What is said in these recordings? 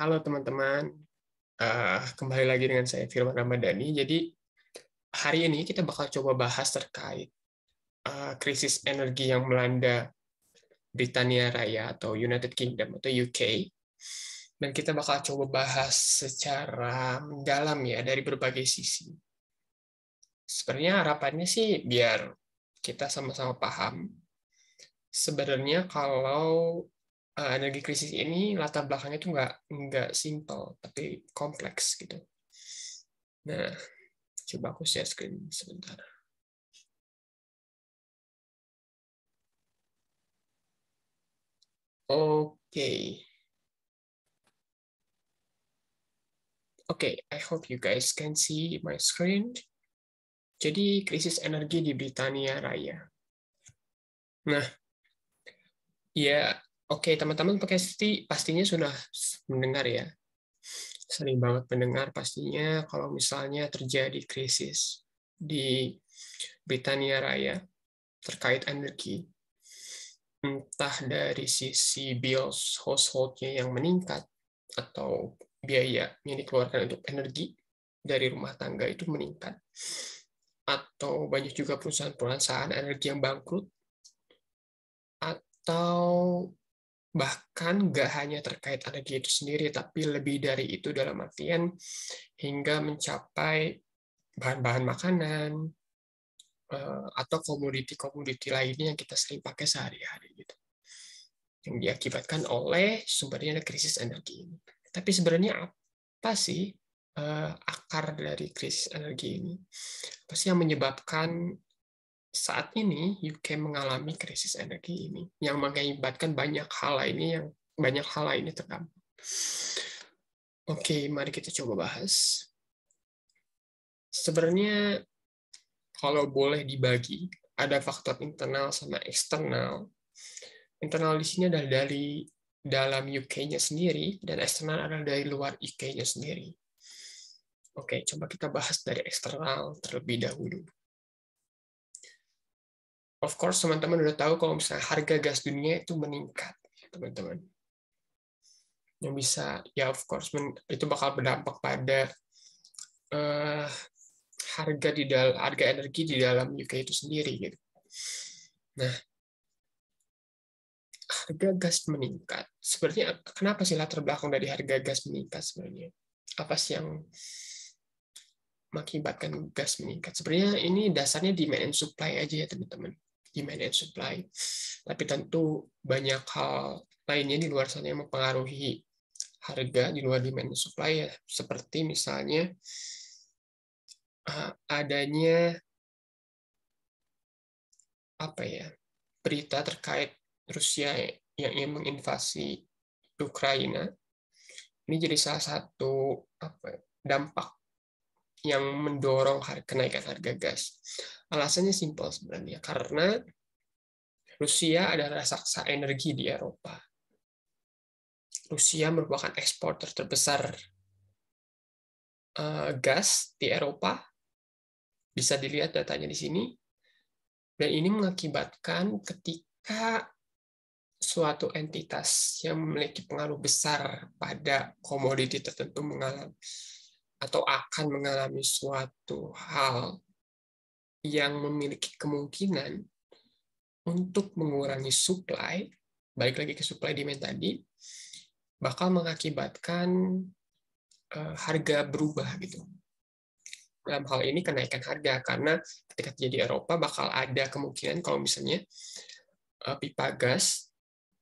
Halo teman-teman, uh, kembali lagi dengan saya Firman Ramadhani. Jadi hari ini kita bakal coba bahas terkait uh, krisis energi yang melanda Britania Raya atau United Kingdom atau UK. Dan kita bakal coba bahas secara mendalam ya dari berbagai sisi. Sebenarnya harapannya sih biar kita sama-sama paham. Sebenarnya kalau uh, energi krisis ini latar belakangnya itu nggak nggak simple tapi kompleks gitu. Nah, coba aku share screen sebentar. Oke. Okay. Oke, okay, I hope you guys can see my screen. Jadi krisis energi di Britania Raya. Nah, ya Oke, teman-teman pasti pastinya sudah mendengar ya. Sering banget mendengar pastinya kalau misalnya terjadi krisis di Britania Raya terkait energi. Entah dari sisi bills household-nya yang meningkat atau biaya yang dikeluarkan untuk energi dari rumah tangga itu meningkat. Atau banyak juga perusahaan-perusahaan energi yang bangkrut. Atau bahkan nggak hanya terkait energi itu sendiri, tapi lebih dari itu dalam artian hingga mencapai bahan-bahan makanan eh, atau komoditi-komoditi lainnya yang kita sering pakai sehari-hari gitu yang diakibatkan oleh sumbernya ada krisis energi ini. Tapi sebenarnya apa sih eh, akar dari krisis energi ini? Apa sih yang menyebabkan saat ini UK mengalami krisis energi ini yang mengakibatkan banyak hal ini yang banyak hal ini terdampak. Oke, mari kita coba bahas. Sebenarnya kalau boleh dibagi, ada faktor internal sama eksternal. Internal di sini adalah dari dalam UK-nya sendiri dan eksternal adalah dari luar UK-nya sendiri. Oke, coba kita bahas dari eksternal terlebih dahulu of course teman-teman udah tahu kalau misalnya harga gas dunia itu meningkat, teman-teman. Yang bisa, ya of course, itu bakal berdampak pada uh, harga di dalam harga energi di dalam UK itu sendiri gitu. Nah, harga gas meningkat. Sebenarnya kenapa sih latar belakang dari harga gas meningkat sebenarnya? Apa sih yang mengakibatkan gas meningkat? Sebenarnya ini dasarnya demand and supply aja ya teman-teman demand and supply. Tapi tentu banyak hal lainnya di luar sana yang mempengaruhi harga di luar demand and supply ya, seperti misalnya eh, adanya apa ya berita terkait Rusia yang ingin menginvasi Ukraina ini jadi salah satu apa dampak yang mendorong kenaikan harga gas. Alasannya simpel sebenarnya, karena Rusia adalah raksasa energi di Eropa. Rusia merupakan eksporter terbesar eh, gas di Eropa. Bisa dilihat datanya di sini. Dan ini mengakibatkan ketika suatu entitas yang memiliki pengaruh besar pada komoditi tertentu mengalami atau akan mengalami suatu hal yang memiliki kemungkinan untuk mengurangi supply, balik lagi ke supply demand tadi, bakal mengakibatkan eh, harga berubah gitu. Dalam hal ini kenaikan harga karena ketika terjadi Eropa bakal ada kemungkinan kalau misalnya eh, pipa gas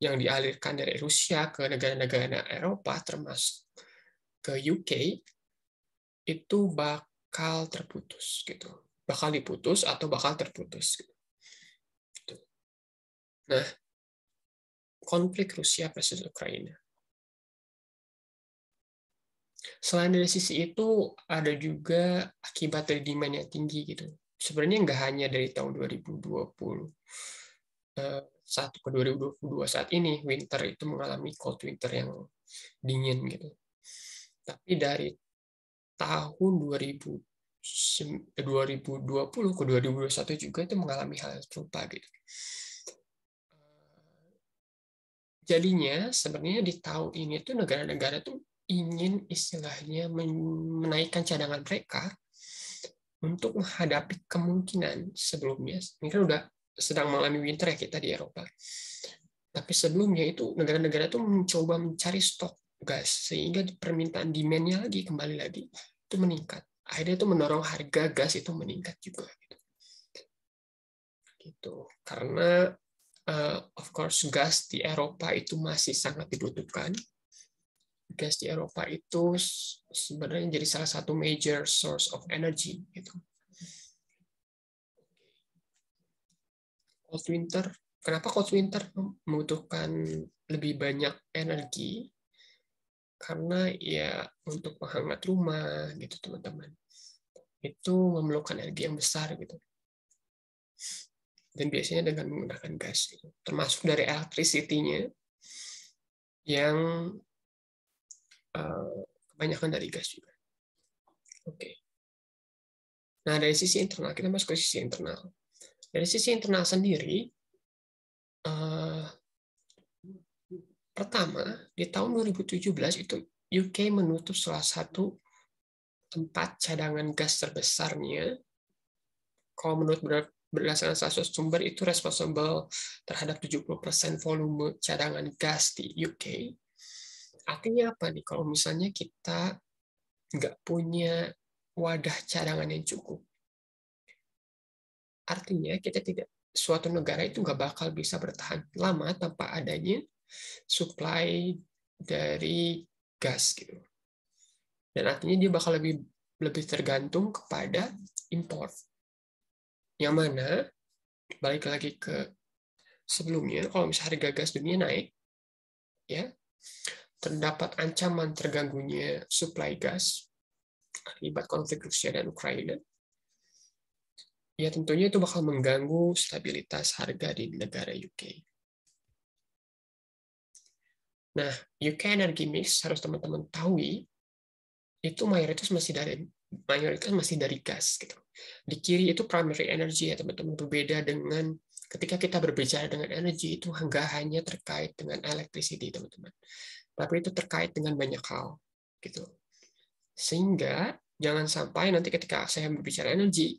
yang dialirkan dari Rusia ke negara-negara Eropa termasuk ke UK itu bakal terputus gitu bakal diputus atau bakal terputus gitu. gitu. nah konflik Rusia versus Ukraina selain dari sisi itu ada juga akibat dari demand yang tinggi gitu sebenarnya nggak hanya dari tahun 2020 eh, satu ke 2022 saat ini winter itu mengalami cold winter yang dingin gitu tapi dari tahun 2000 2020 eh, ke 2021 juga itu mengalami hal yang serupa gitu. Eh, jadinya sebenarnya di tahun ini tuh negara-negara tuh ingin istilahnya menaikkan cadangan mereka untuk menghadapi kemungkinan sebelumnya. Ini kan udah sedang mengalami winter ya kita di Eropa. Tapi sebelumnya itu negara-negara itu mencoba mencari stok gas sehingga permintaan demandnya lagi kembali lagi itu meningkat akhirnya itu mendorong harga gas itu meningkat juga gitu, gitu. karena uh, of course gas di Eropa itu masih sangat dibutuhkan gas di Eropa itu sebenarnya jadi salah satu major source of energy gitu cold winter kenapa cold winter membutuhkan lebih banyak energi karena ya untuk menghangat rumah gitu teman-teman itu memerlukan energi yang besar gitu dan biasanya dengan menggunakan gas gitu. termasuk dari electricity-nya yang uh, kebanyakan dari gas juga oke okay. nah dari sisi internal kita masuk ke sisi internal dari sisi internal sendiri uh, Pertama, di tahun 2017 itu UK menutup salah satu tempat cadangan gas terbesarnya. Kalau menurut berdasarkan salah sumber itu responsible terhadap 70% volume cadangan gas di UK. Artinya apa nih? Kalau misalnya kita nggak punya wadah cadangan yang cukup, artinya kita tidak suatu negara itu nggak bakal bisa bertahan lama tanpa adanya supply dari gas gitu. Dan artinya dia bakal lebih lebih tergantung kepada import. Yang mana balik lagi ke sebelumnya kalau misalnya harga gas dunia naik ya terdapat ancaman terganggunya supply gas akibat konflik Rusia dan Ukraina. Ya tentunya itu bakal mengganggu stabilitas harga di negara UK. Nah, UK energy mix harus teman-teman tahu itu mayoritas masih dari mayoritas masih dari gas gitu. Di kiri itu primary energy ya teman-teman berbeda dengan ketika kita berbicara dengan energi itu hingga hanya terkait dengan electricity teman-teman. Tapi itu terkait dengan banyak hal gitu. Sehingga jangan sampai nanti ketika saya berbicara energi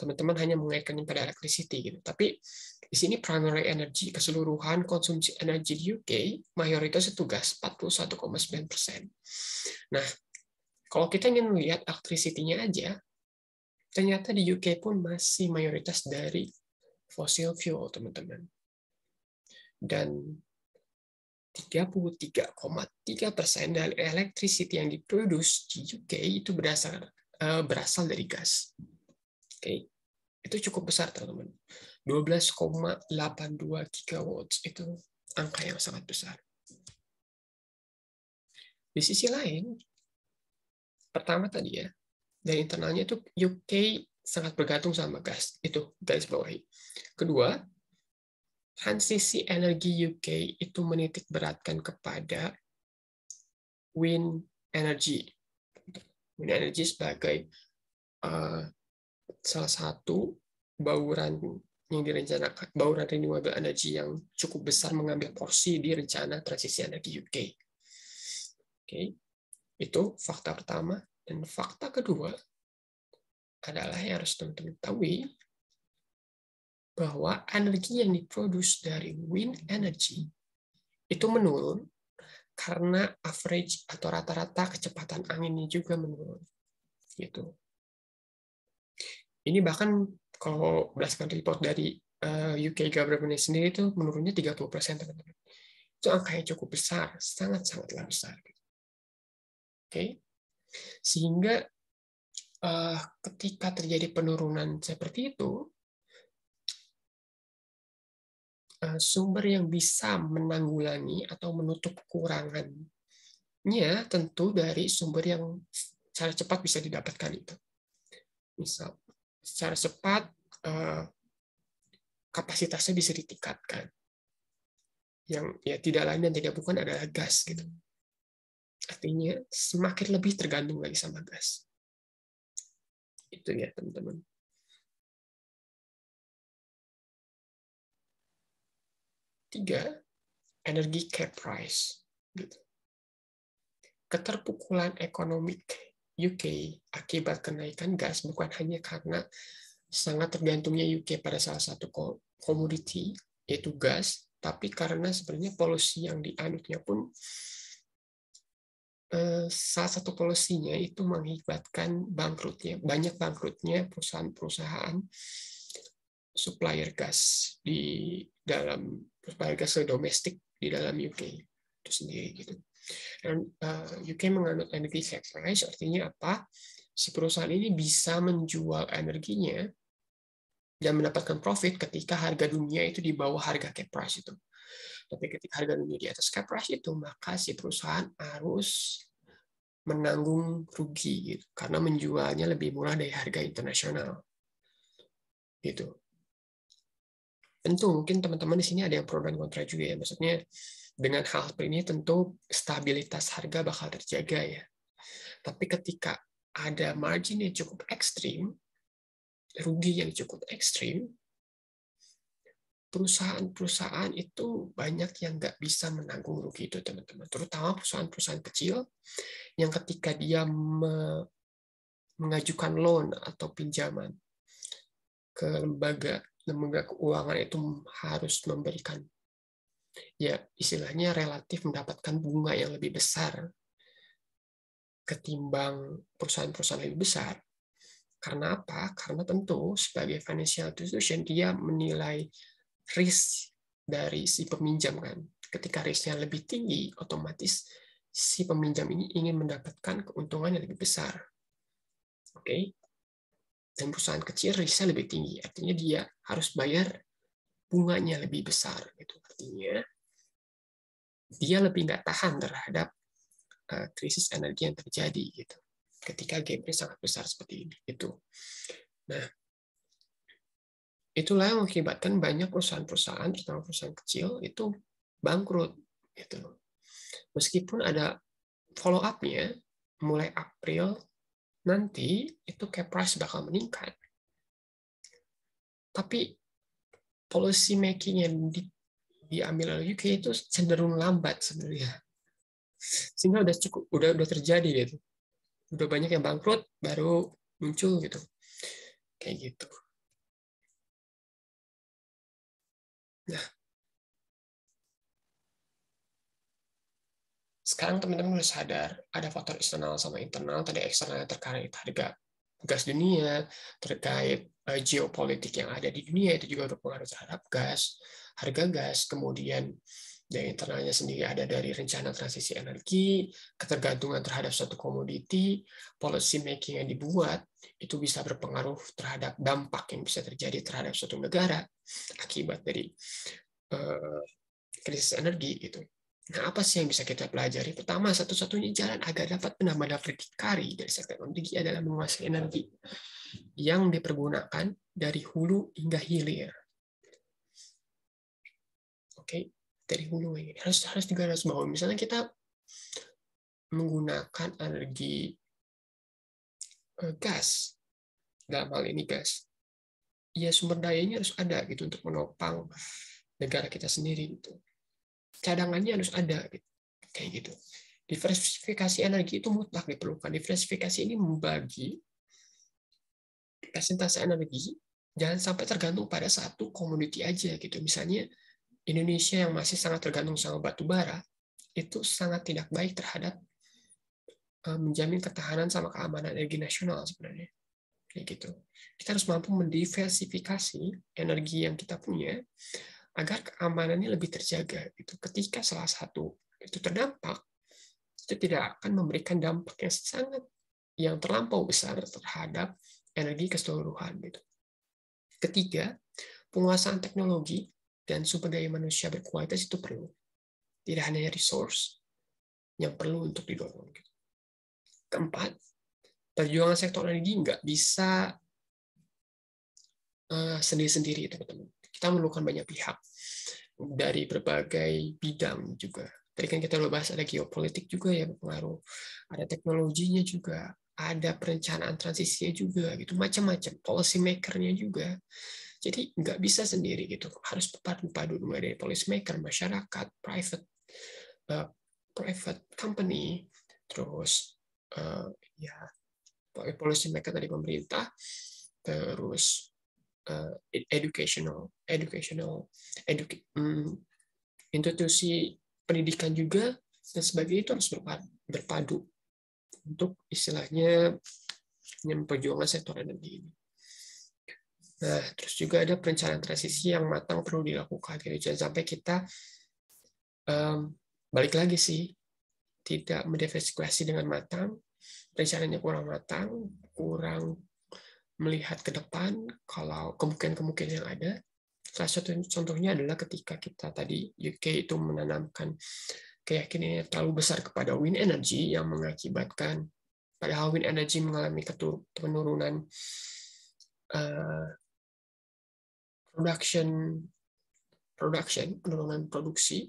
Teman-teman hanya mengaitkannya pada electricity gitu. Tapi di sini primary energy keseluruhan konsumsi energi di UK mayoritas itu gas 41,9 persen. Nah, kalau kita ingin melihat electricity-nya aja, ternyata di UK pun masih mayoritas dari fossil fuel, teman-teman. Dan 33,3 persen dari electricity yang diproduksi di UK itu berasal eh, berasal dari gas okay? itu cukup besar teman-teman. 12,82 gigawatts itu angka yang sangat besar. Di sisi lain, pertama tadi ya, dari internalnya itu UK sangat bergantung sama gas. Itu guys bawahi. Kedua, transisi energi UK itu menitik beratkan kepada wind energy. Wind energy sebagai uh, salah satu bauran yang direncanakan, bauran renewable energy yang cukup besar mengambil porsi di rencana transisi energi UK. Oke, okay. itu fakta pertama. Dan fakta kedua adalah yang harus teman-teman ketahui bahwa energi yang diproduksi dari wind energy itu menurun karena average atau rata-rata kecepatan anginnya juga menurun. Gitu. Ini bahkan kalau berdasarkan report dari eh, UK government sendiri itu menurunnya 30 persen teman-teman. Itu angkanya cukup besar, sangat sangat besar. Oke, okay? sehingga uh, ketika terjadi penurunan seperti itu, uh, sumber yang bisa menanggulangi atau menutup kekurangannya tentu dari sumber yang secara cepat bisa didapatkan itu. Misal, secara cepat eh, kapasitasnya bisa ditingkatkan. Yang ya tidak lain dan tidak bukan adalah gas gitu. Artinya semakin lebih tergantung lagi sama gas. Itu ya teman-teman. Tiga, energi cap price. Gitu. Keterpukulan ekonomi UK akibat kenaikan gas bukan hanya karena sangat tergantungnya UK pada salah satu komoditi yaitu gas, tapi karena sebenarnya polusi yang dianutnya pun eh, salah satu polusinya itu mengibatkan bangkrutnya banyak bangkrutnya perusahaan-perusahaan supplier gas di dalam supplier gas domestik di dalam UK itu sendiri gitu. Dan uh, you can energy energy sacrifice, artinya apa? Si perusahaan ini bisa menjual energinya dan mendapatkan profit ketika harga dunia itu di bawah harga cap price itu. Tapi ketika harga dunia di atas cap price itu, maka si perusahaan harus menanggung rugi gitu, karena menjualnya lebih murah dari harga internasional. Gitu. Tentu mungkin teman-teman di sini ada yang pro dan kontra juga ya. Maksudnya dengan hal ini tentu stabilitas harga bakal terjaga ya. Tapi ketika ada margin yang cukup ekstrim, rugi yang cukup ekstrim, perusahaan-perusahaan itu banyak yang nggak bisa menanggung rugi itu teman-teman. Terutama perusahaan-perusahaan kecil yang ketika dia me mengajukan loan atau pinjaman ke lembaga lembaga keuangan itu harus memberikan ya istilahnya relatif mendapatkan bunga yang lebih besar ketimbang perusahaan-perusahaan lebih besar. Karena apa? Karena tentu sebagai financial institution dia menilai risk dari si peminjam kan. Ketika risknya lebih tinggi, otomatis si peminjam ini ingin mendapatkan keuntungan yang lebih besar. Oke. Okay? Dan perusahaan kecil risknya lebih tinggi, artinya dia harus bayar bunganya lebih besar itu artinya dia lebih nggak tahan terhadap eh, krisis energi yang terjadi gitu ketika gapnya sangat besar seperti ini itu nah itulah yang mengakibatkan banyak perusahaan-perusahaan terutama perusahaan kecil itu bangkrut gitu meskipun ada follow upnya, mulai April nanti itu cap price bakal meningkat tapi policy making yang di, diambil oleh UK itu cenderung lambat sebenarnya. Sehingga udah cukup udah udah terjadi gitu. Udah banyak yang bangkrut baru muncul gitu. Kayak gitu. Nah. Sekarang teman-teman harus sadar ada faktor eksternal sama internal, tadi eksternalnya terkait harga gas dunia, terkait eh, geopolitik yang ada di dunia itu juga berpengaruh terhadap gas, harga gas, kemudian yang internalnya sendiri ada dari rencana transisi energi, ketergantungan terhadap suatu komoditi, policy making yang dibuat itu bisa berpengaruh terhadap dampak yang bisa terjadi terhadap suatu negara akibat dari uh, krisis energi gitu. Nah, apa sih yang bisa kita pelajari? Pertama, satu-satunya jalan agar dapat menambah berdikari dari sektor energi adalah menguasai energi yang dipergunakan dari hulu hingga hilir. Oke, dari hulu ini harus harus juga harus bahwa misalnya kita menggunakan energi eh, gas dalam hal ini gas, ya sumber dayanya harus ada gitu untuk menopang negara kita sendiri gitu cadangannya harus ada gitu. kayak gitu diversifikasi energi itu mutlak diperlukan diversifikasi ini membagi persentase energi jangan sampai tergantung pada satu komoditi aja gitu misalnya Indonesia yang masih sangat tergantung sama batu bara itu sangat tidak baik terhadap e, menjamin ketahanan sama keamanan energi nasional sebenarnya kayak gitu kita harus mampu mendiversifikasi energi yang kita punya agar keamanannya lebih terjaga. Itu ketika salah satu itu terdampak, itu tidak akan memberikan dampak yang sangat yang terlampau besar terhadap energi keseluruhan gitu. Ketiga, penguasaan teknologi dan sumber daya manusia berkualitas itu perlu. Tidak hanya resource yang perlu untuk didorong. Gitu. Keempat, perjuangan sektor energi nggak bisa eh, sendiri-sendiri, teman-teman kita memerlukan banyak pihak dari berbagai bidang juga. Tadi kan kita udah bahas ada geopolitik juga ya pengaruh ada teknologinya juga, ada perencanaan transisinya juga gitu, macam-macam, policy makernya juga. Jadi nggak bisa sendiri gitu, harus berpadu padu mulai dari policy maker, masyarakat, private, uh, private company, terus uh, ya policy maker dari pemerintah, terus uh, educational educational educa um, institusi pendidikan juga dan sebagainya itu harus berpadu, untuk istilahnya memperjuangkan sektor energi ini. Nah, terus juga ada perencanaan transisi yang matang perlu dilakukan. Jadi Jangan sampai kita um, balik lagi sih, tidak mendiversifikasi dengan matang, perencanaannya kurang matang, kurang melihat ke depan kalau kemungkinan-kemungkinan yang ada. Salah satu contohnya adalah ketika kita tadi UK itu menanamkan keyakinan yang terlalu besar kepada wind energy yang mengakibatkan padahal wind energy mengalami penurunan uh, production production penurunan produksi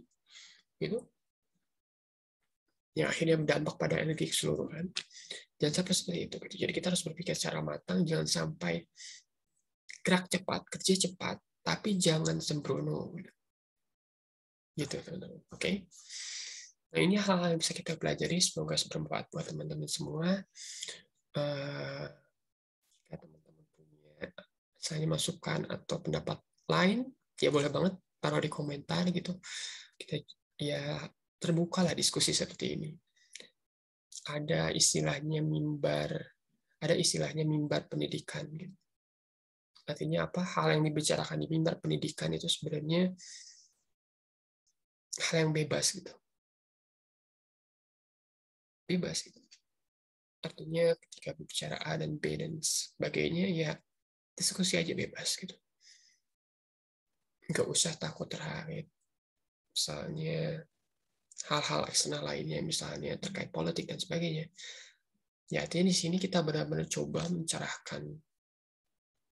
gitu yang akhirnya berdampak pada energi keseluruhan. Jangan sampai seperti itu. Jadi kita harus berpikir secara matang, jangan sampai gerak cepat, kerja cepat, tapi jangan sembrono. Gitu, teman-teman. Oke. Nah, ini hal-hal yang bisa kita pelajari. Semoga bermanfaat buat teman-teman semua. Uh, teman-teman punya misalnya masukan atau pendapat lain, ya boleh banget taruh di komentar gitu. Kita ya terbukalah diskusi seperti ini. Ada istilahnya mimbar, ada istilahnya mimbar pendidikan. Gitu. Artinya apa? Hal yang dibicarakan di mimbar pendidikan itu sebenarnya hal yang bebas gitu. Bebas gitu. Artinya ketika bicara A dan B dan sebagainya ya diskusi aja bebas gitu. Nggak usah takut terhadap misalnya hal-hal eksternal lainnya misalnya terkait politik dan sebagainya ya artinya di sini kita benar-benar coba mencerahkan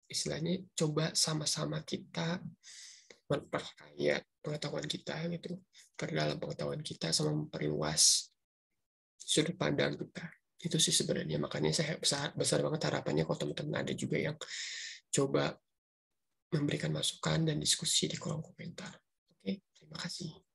istilahnya coba sama-sama kita memperkaya pengetahuan kita gitu perdalam pengetahuan kita sama memperluas sudut pandang kita itu sih sebenarnya makanya saya besar, besar banget harapannya kalau teman-teman ada juga yang coba memberikan masukan dan diskusi di kolom komentar oke terima kasih